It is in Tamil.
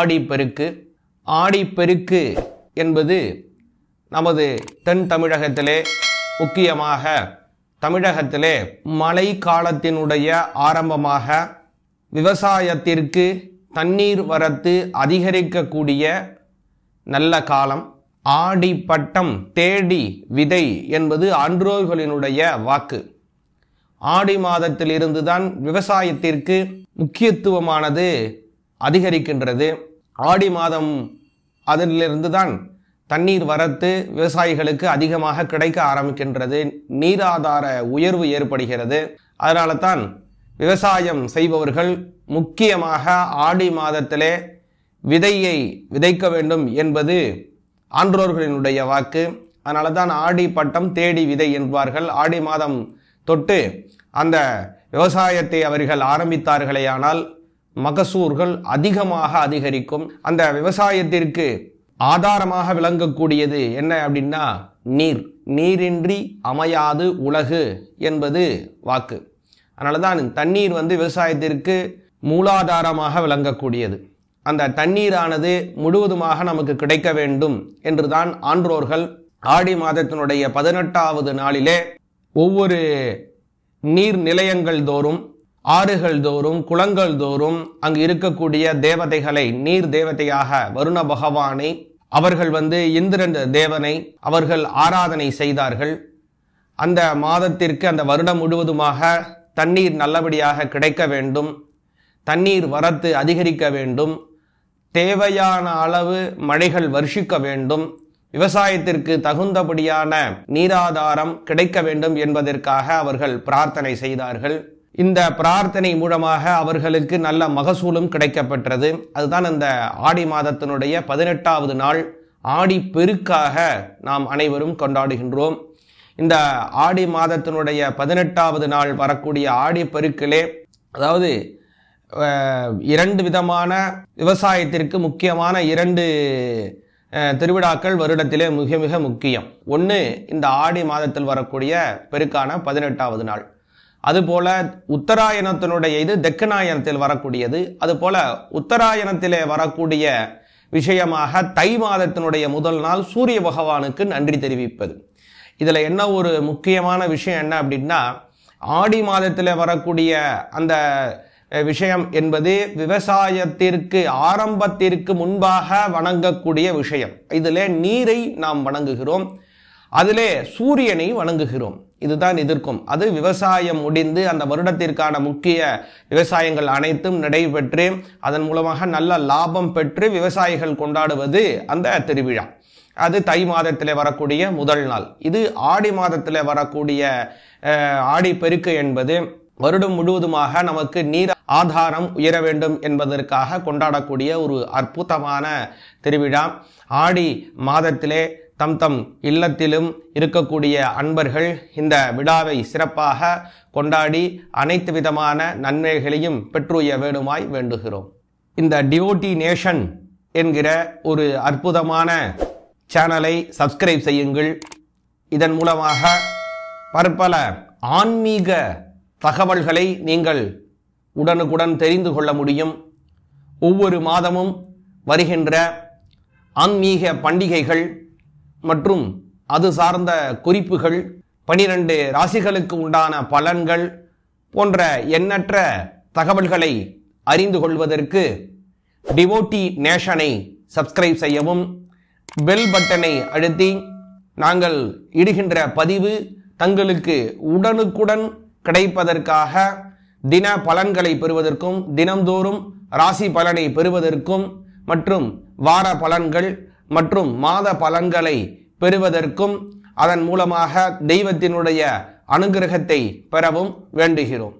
ஆடிப்பெருக்கு ஆடிப்பெருக்கு என்பது நமது தென் தமிழகத்திலே முக்கியமாக தமிழகத்திலே மழை காலத்தினுடைய ஆரம்பமாக விவசாயத்திற்கு தண்ணீர் வரத்து அதிகரிக்கக்கூடிய நல்ல காலம் ஆடி பட்டம் தேடி விதை என்பது அன்றோர்களினுடைய வாக்கு ஆடி மாதத்திலிருந்து தான் விவசாயத்திற்கு முக்கியத்துவமானது அதிகரிக்கின்றது ஆடி மாதம் அதிலிருந்து தான் தண்ணீர் வரத்து விவசாயிகளுக்கு அதிகமாக கிடைக்க ஆரம்பிக்கின்றது நீராதார உயர்வு ஏற்படுகிறது அதனால தான் விவசாயம் செய்பவர்கள் முக்கியமாக ஆடி மாதத்திலே விதையை விதைக்க வேண்டும் என்பது ஆன்றோர்களினுடைய வாக்கு அதனால தான் ஆடி பட்டம் தேடி விதை என்பார்கள் ஆடி மாதம் தொட்டு அந்த விவசாயத்தை அவர்கள் ஆரம்பித்தார்களேயானால் மகசூர்கள் அதிகமாக அதிகரிக்கும் அந்த விவசாயத்திற்கு ஆதாரமாக விளங்கக்கூடியது என்ன அப்படின்னா நீர் நீரின்றி அமையாது உலகு என்பது வாக்கு அதனால தான் தண்ணீர் வந்து விவசாயத்திற்கு மூலாதாரமாக விளங்கக்கூடியது அந்த தண்ணீரானது முழுவதுமாக நமக்கு கிடைக்க வேண்டும் என்றுதான் ஆன்றோர்கள் ஆடி மாதத்தினுடைய பதினெட்டாவது நாளிலே ஒவ்வொரு நீர் நிலையங்கள் தோறும் ஆறுகள் தோறும் குளங்கள் தோறும் அங்கு இருக்கக்கூடிய தேவதைகளை நீர் தேவதையாக வருண பகவானை அவர்கள் வந்து இந்திரன் தேவனை அவர்கள் ஆராதனை செய்தார்கள் அந்த மாதத்திற்கு அந்த வருடம் முழுவதுமாக தண்ணீர் நல்லபடியாக கிடைக்க வேண்டும் தண்ணீர் வரத்து அதிகரிக்க வேண்டும் தேவையான அளவு மழைகள் வர்ஷிக்க வேண்டும் விவசாயத்திற்கு தகுந்தபடியான நீராதாரம் கிடைக்க வேண்டும் என்பதற்காக அவர்கள் பிரார்த்தனை செய்தார்கள் இந்த பிரார்த்தனை மூலமாக அவர்களுக்கு நல்ல மகசூலும் கிடைக்கப்பெற்றது அதுதான் இந்த ஆடி மாதத்தினுடைய பதினெட்டாவது நாள் ஆடி பெருக்காக நாம் அனைவரும் கொண்டாடுகின்றோம் இந்த ஆடி மாதத்தினுடைய பதினெட்டாவது நாள் வரக்கூடிய ஆடி பெருக்கிலே அதாவது இரண்டு விதமான விவசாயத்திற்கு முக்கியமான இரண்டு திருவிழாக்கள் வருடத்திலே மிக மிக முக்கியம் ஒன்று இந்த ஆடி மாதத்தில் வரக்கூடிய பெருக்கான பதினெட்டாவது நாள் அதுபோல உத்தராயணத்தினுடைய இது தெக்கநாயணத்தில் வரக்கூடியது அதுபோல உத்தராயணத்திலே வரக்கூடிய விஷயமாக தை மாதத்தினுடைய முதல் நாள் சூரிய பகவானுக்கு நன்றி தெரிவிப்பது இதில் என்ன ஒரு முக்கியமான விஷயம் என்ன அப்படின்னா ஆடி மாதத்தில் வரக்கூடிய அந்த விஷயம் என்பது விவசாயத்திற்கு ஆரம்பத்திற்கு முன்பாக வணங்கக்கூடிய விஷயம் இதில் நீரை நாம் வணங்குகிறோம் அதிலே சூரியனை வணங்குகிறோம் இதுதான் எதிர்க்கும் அது விவசாயம் முடிந்து அந்த வருடத்திற்கான முக்கிய விவசாயங்கள் அனைத்தும் நடைபெற்று அதன் மூலமாக நல்ல லாபம் பெற்று விவசாயிகள் கொண்டாடுவது அந்த திருவிழா அது தை மாதத்தில் வரக்கூடிய முதல் நாள் இது ஆடி மாதத்தில் வரக்கூடிய ஆடி பெருக்கு என்பது வருடம் முழுவதுமாக நமக்கு நீர் ஆதாரம் உயர வேண்டும் என்பதற்காக கொண்டாடக்கூடிய ஒரு அற்புதமான திருவிழா ஆடி மாதத்திலே தம் தம் இல்லத்திலும் இருக்கக்கூடிய அன்பர்கள் இந்த விழாவை சிறப்பாக கொண்டாடி அனைத்து விதமான நன்மைகளையும் பெற்றுய வேணுமாய் வேண்டுகிறோம் இந்த டியோட்டி நேஷன் என்கிற ஒரு அற்புதமான சேனலை சப்ஸ்கிரைப் செய்யுங்கள் இதன் மூலமாக பற்பல ஆன்மீக தகவல்களை நீங்கள் உடனுக்குடன் தெரிந்து கொள்ள முடியும் ஒவ்வொரு மாதமும் வருகின்ற ஆன்மீக பண்டிகைகள் மற்றும் அது சார்ந்த குறிப்புகள் பனிரெண்டு ராசிகளுக்கு உண்டான பலன்கள் போன்ற எண்ணற்ற தகவல்களை அறிந்து கொள்வதற்கு டிவோட்டி நேஷனை சப்ஸ்கிரைப் செய்யவும் பெல் பட்டனை அழுத்தி நாங்கள் இடுகின்ற பதிவு தங்களுக்கு உடனுக்குடன் கிடைப்பதற்காக தின பலன்களை பெறுவதற்கும் தினம்தோறும் ராசி பலனை பெறுவதற்கும் மற்றும் வார பலன்கள் மற்றும் மாத பலன்களை பெறுவதற்கும் அதன் மூலமாக தெய்வத்தினுடைய அனுகிரகத்தை பெறவும் வேண்டுகிறோம்